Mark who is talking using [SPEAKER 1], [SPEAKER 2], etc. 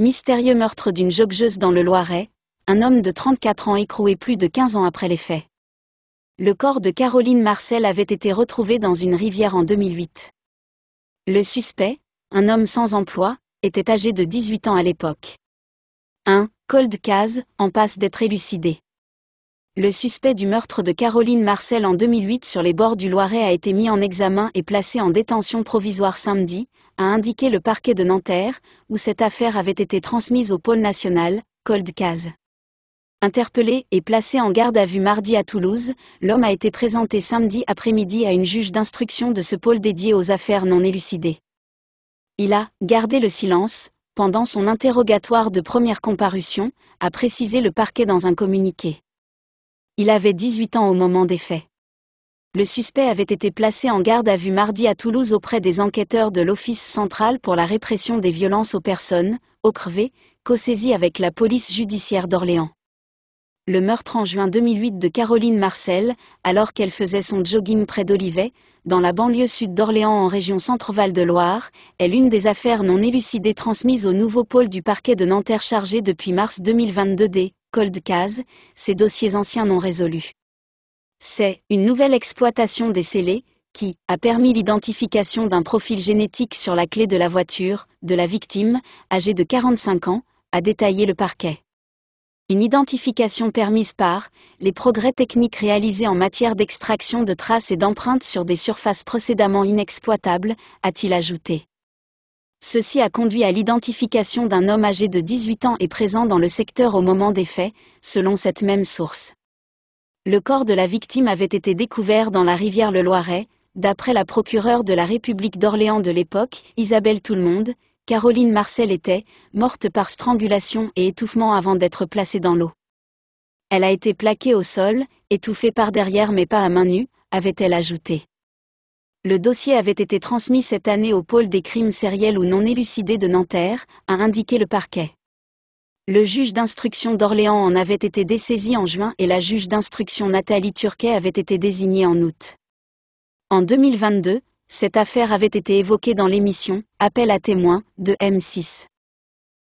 [SPEAKER 1] Mystérieux meurtre d'une joggeuse dans le Loiret, un homme de 34 ans écroué plus de 15 ans après les faits. Le corps de Caroline Marcel avait été retrouvé dans une rivière en 2008. Le suspect, un homme sans emploi, était âgé de 18 ans à l'époque. Un Cold case en passe d'être élucidé. Le suspect du meurtre de Caroline Marcel en 2008 sur les bords du Loiret a été mis en examen et placé en détention provisoire samedi, a indiqué le parquet de Nanterre, où cette affaire avait été transmise au pôle national, Cold Case. Interpellé et placé en garde à vue mardi à Toulouse, l'homme a été présenté samedi après-midi à une juge d'instruction de ce pôle dédié aux affaires non élucidées. Il a gardé le silence pendant son interrogatoire de première comparution, a précisé le parquet dans un communiqué. Il avait 18 ans au moment des faits le suspect avait été placé en garde à vue mardi à Toulouse auprès des enquêteurs de l'Office central pour la répression des violences aux personnes, crevé, co-saisi avec la police judiciaire d'Orléans. Le meurtre en juin 2008 de Caroline Marcel, alors qu'elle faisait son jogging près d'Olivet, dans la banlieue sud d'Orléans en région Centre-Val de Loire, est l'une des affaires non élucidées transmises au nouveau pôle du parquet de Nanterre chargé depuis mars 2022 des Cold Case, ces dossiers anciens non résolus. C'est une nouvelle exploitation des scellés qui a permis l'identification d'un profil génétique sur la clé de la voiture de la victime, âgée de 45 ans, a détaillé le parquet. Une identification permise par les progrès techniques réalisés en matière d'extraction de traces et d'empreintes sur des surfaces précédemment inexploitables, a-t-il ajouté. Ceci a conduit à l'identification d'un homme âgé de 18 ans et présent dans le secteur au moment des faits, selon cette même source le corps de la victime avait été découvert dans la rivière le Loiret, d'après la procureure de la République d'Orléans de l'époque, Isabelle tout monde Caroline Marcel était, morte par strangulation et étouffement avant d'être placée dans l'eau. Elle a été plaquée au sol, étouffée par derrière mais pas à main nue, avait-elle ajouté. Le dossier avait été transmis cette année au pôle des crimes sériels ou non élucidés de Nanterre, a indiqué le parquet. Le juge d'instruction d'Orléans en avait été dessaisi en juin et la juge d'instruction Nathalie Turquet avait été désignée en août. En 2022, cette affaire avait été évoquée dans l'émission Appel à témoins de M6.